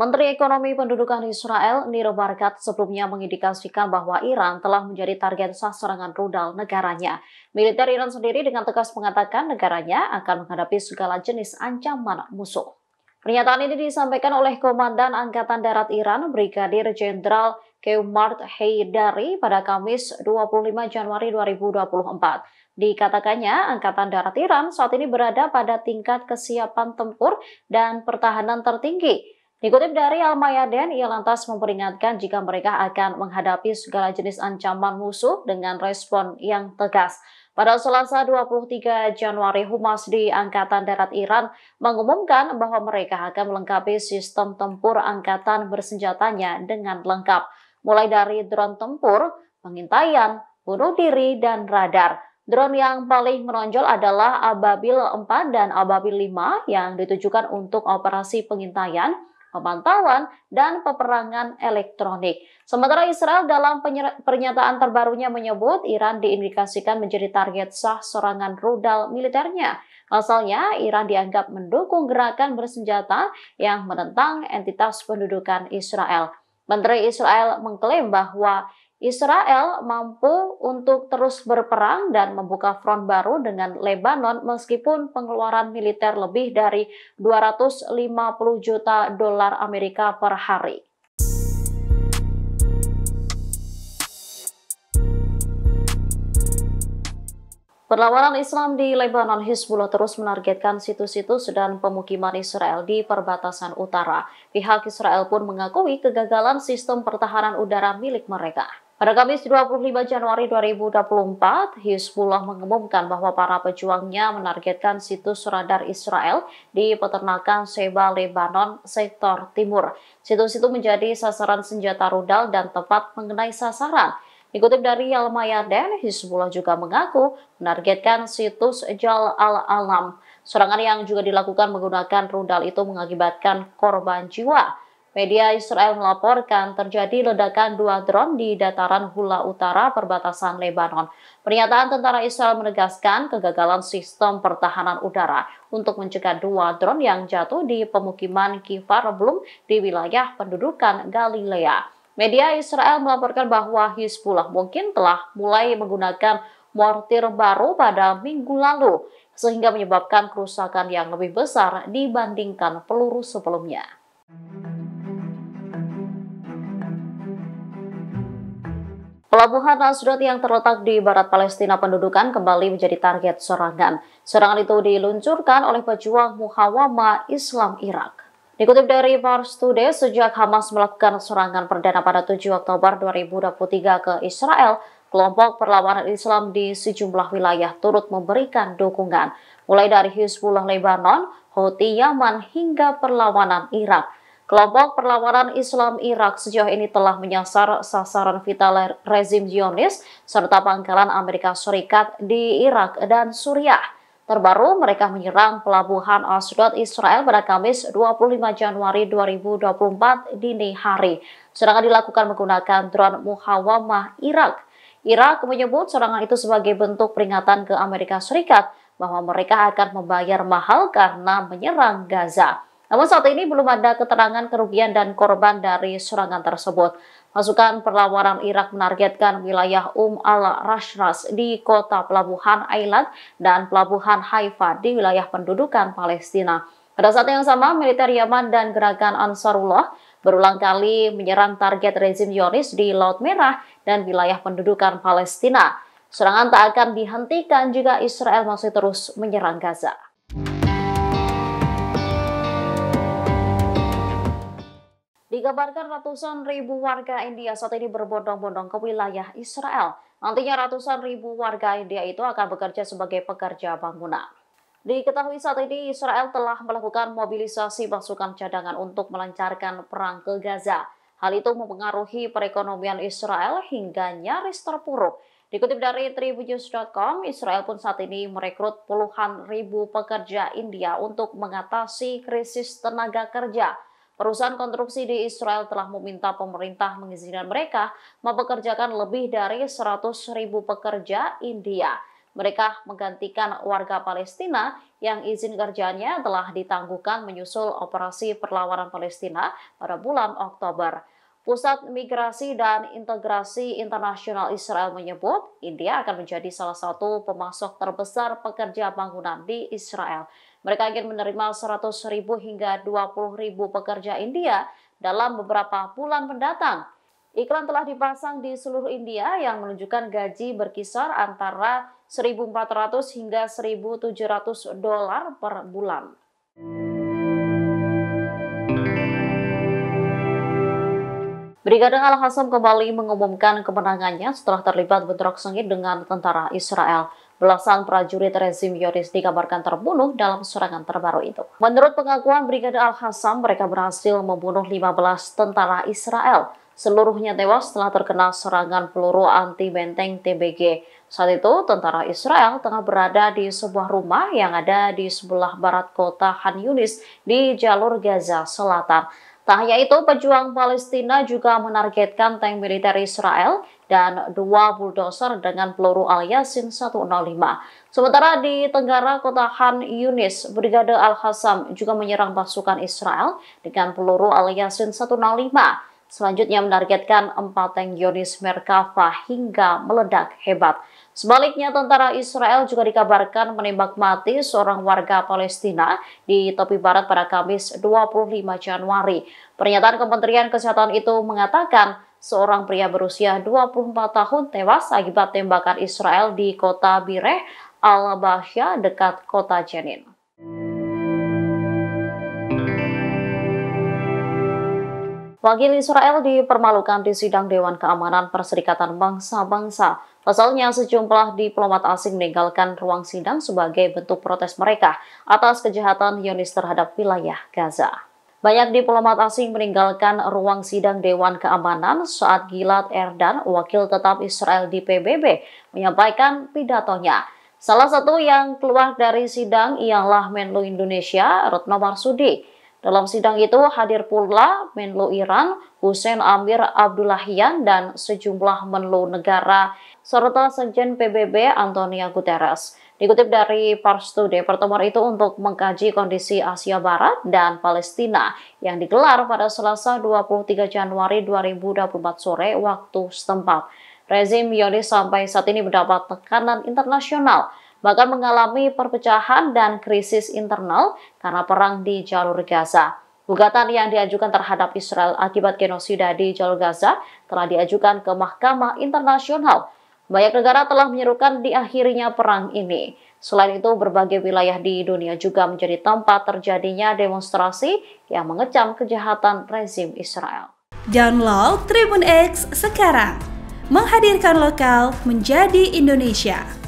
Menteri Ekonomi Pendudukan Israel, Niro Barkat, sebelumnya mengindikasikan bahwa Iran telah menjadi target sah serangan rudal negaranya. Militer Iran sendiri dengan tegas mengatakan negaranya akan menghadapi segala jenis ancaman musuh. Pernyataan ini disampaikan oleh Komandan Angkatan Darat Iran, Brigadir Jenderal Keumart Heydari pada Kamis 25 Januari 2024. Dikatakannya, Angkatan Darat Iran saat ini berada pada tingkat kesiapan tempur dan pertahanan tertinggi Dikutip dari Al-Mayaden, ia lantas memperingatkan jika mereka akan menghadapi segala jenis ancaman musuh dengan respon yang tegas. Pada Selasa 23 Januari, Humas di Angkatan Darat Iran mengumumkan bahwa mereka akan melengkapi sistem tempur angkatan bersenjatanya dengan lengkap, mulai dari drone tempur, pengintaian, bunuh diri, dan radar. Drone yang paling menonjol adalah Ababil 4 dan Ababil 5 yang ditujukan untuk operasi pengintaian pemantauan, dan peperangan elektronik. Sementara Israel dalam pernyataan terbarunya menyebut Iran diindikasikan menjadi target sah serangan rudal militernya. asalnya Iran dianggap mendukung gerakan bersenjata yang menentang entitas pendudukan Israel. Menteri Israel mengklaim bahwa Israel mampu untuk terus berperang dan membuka front baru dengan Lebanon meskipun pengeluaran militer lebih dari 250 juta dolar Amerika per hari. Perlawanan Islam di Lebanon Hizbullah terus menargetkan situs-situs dan pemukiman Israel di perbatasan utara. Pihak Israel pun mengakui kegagalan sistem pertahanan udara milik mereka. Pada Kamis 25 Januari 2024, Hizbullah mengumumkan bahwa para pejuangnya menargetkan situs radar Israel di peternakan Seba Lebanon sektor timur. Situs itu menjadi sasaran senjata rudal dan tepat mengenai sasaran. Dikutip dari Al-Mayaden, Hizbullah juga mengaku menargetkan situs Jal al-Alam. Serangan yang juga dilakukan menggunakan rudal itu mengakibatkan korban jiwa. Media Israel melaporkan terjadi ledakan dua drone di dataran Hula Utara perbatasan Lebanon. Pernyataan tentara Israel menegaskan kegagalan sistem pertahanan udara untuk mencegah dua drone yang jatuh di pemukiman Kifar belum di wilayah pendudukan Galilea. Media Israel melaporkan bahwa Hizbullah mungkin telah mulai menggunakan mortir baru pada minggu lalu, sehingga menyebabkan kerusakan yang lebih besar dibandingkan peluru sebelumnya. Pelabuhan Nasrud yang terletak di barat Palestina pendudukan kembali menjadi target serangan. Serangan itu diluncurkan oleh pejuang Muhawama Islam Irak. Dikutip dari Mars Today, sejak Hamas melakukan serangan perdana pada 7 Oktober 2023 ke Israel, kelompok perlawanan Islam di sejumlah wilayah turut memberikan dukungan, mulai dari Hizbullah Lebanon, Houthi Yaman, hingga perlawanan Irak. Kelompok perlawanan Islam Irak sejauh ini telah menyasar sasaran vital rezim Zionis serta pangkalan Amerika Serikat di Irak dan Suriah. Terbaru, mereka menyerang pelabuhan Asdod Israel pada Kamis 25 Januari 2024 dini hari. Serangan dilakukan menggunakan drone Muhawamah Irak. Irak menyebut serangan itu sebagai bentuk peringatan ke Amerika Serikat bahwa mereka akan membayar mahal karena menyerang Gaza. Namun saat ini belum ada keterangan kerugian dan korban dari serangan tersebut. Pasukan perlawanan Irak menargetkan wilayah Um al-Rashras di kota pelabuhan Ailat dan pelabuhan Haifa di wilayah pendudukan Palestina. Pada saat yang sama, militer Yaman dan gerakan Ansarullah berulang kali menyerang target rezim Yoris di Laut Merah dan wilayah pendudukan Palestina. Serangan tak akan dihentikan jika Israel masih terus menyerang Gaza. Dikabarkan ratusan ribu warga India saat ini berbondong-bondong ke wilayah Israel. Nantinya ratusan ribu warga India itu akan bekerja sebagai pekerja bangunan. Diketahui saat ini Israel telah melakukan mobilisasi pasukan cadangan untuk melancarkan perang ke Gaza. Hal itu mempengaruhi perekonomian Israel hingga nyaris terpuruk. Dikutip dari tribunews.com, Israel pun saat ini merekrut puluhan ribu pekerja India untuk mengatasi krisis tenaga kerja Perusahaan konstruksi di Israel telah meminta pemerintah mengizinkan mereka mempekerjakan lebih dari 100.000 pekerja India. Mereka menggantikan warga Palestina yang izin kerjanya telah ditangguhkan menyusul operasi perlawanan Palestina pada bulan Oktober. Pusat Migrasi dan Integrasi Internasional Israel menyebut India akan menjadi salah satu pemasok terbesar pekerja bangunan di Israel. Mereka ingin menerima 100 ribu hingga 20 ribu pekerja India dalam beberapa bulan mendatang. Iklan telah dipasang di seluruh India yang menunjukkan gaji berkisar antara 1.400 hingga 1.700 dolar per bulan. Brigade al hasam kembali mengumumkan kemenangannya setelah terlibat bentrok sengit dengan tentara Israel. Belasan prajurit rezim Yoris dikabarkan terbunuh dalam serangan terbaru itu. Menurut pengakuan Brigade Al-Hassam, mereka berhasil membunuh 15 tentara Israel. Seluruhnya tewas setelah terkena serangan peluru anti-benteng TBG. Saat itu, tentara Israel tengah berada di sebuah rumah yang ada di sebelah barat kota Han Yunis di jalur Gaza Selatan. Tak hanya itu, pejuang Palestina juga menargetkan tank militer Israel dan dua bulldozer dengan peluru Al-Yasin 105. Sementara di Tenggara, kota Han Yunis, Brigade al Hasam juga menyerang pasukan Israel dengan peluru Al-Yasin 105. Selanjutnya menargetkan 4 tank Yunis Merkava hingga meledak hebat. Sebaliknya, tentara Israel juga dikabarkan menembak mati seorang warga Palestina di tepi barat pada Kamis 25 Januari. Pernyataan Kementerian Kesehatan itu mengatakan seorang pria berusia 24 tahun tewas akibat tembakan Israel di kota Bireh, Al-Basya, dekat kota Jenin. Wakil Israel dipermalukan di sidang Dewan Keamanan Perserikatan Bangsa-Bangsa. Pasalnya sejumlah diplomat asing meninggalkan ruang sidang sebagai bentuk protes mereka atas kejahatan Yunis terhadap wilayah Gaza. Banyak diplomat asing meninggalkan ruang sidang Dewan Keamanan saat Gilad Erdan, wakil tetap Israel di PBB, menyampaikan pidatonya. Salah satu yang keluar dari sidang ialah Menlu Indonesia, Retno Marsudi. Dalam sidang itu hadir pula Menlu Iran, Hussein Amir Abdullahian, dan sejumlah Menlu negara, serta Sekjen PBB Antonia Guterres. Dikutip dari Pars Today, pertemuan itu untuk mengkaji kondisi Asia Barat dan Palestina yang digelar pada Selasa 23 Januari 2024 sore waktu setempat. Rezim Yonis sampai saat ini mendapat tekanan internasional, bahkan mengalami perpecahan dan krisis internal karena perang di jalur Gaza. Gugatan yang diajukan terhadap Israel akibat genosida di jalur Gaza telah diajukan ke Mahkamah Internasional banyak negara telah menyerukan di akhirnya perang ini. Selain itu, berbagai wilayah di dunia juga menjadi tempat terjadinya demonstrasi yang mengecam kejahatan rezim Israel. Download Tribun X sekarang. Menghadirkan lokal menjadi Indonesia.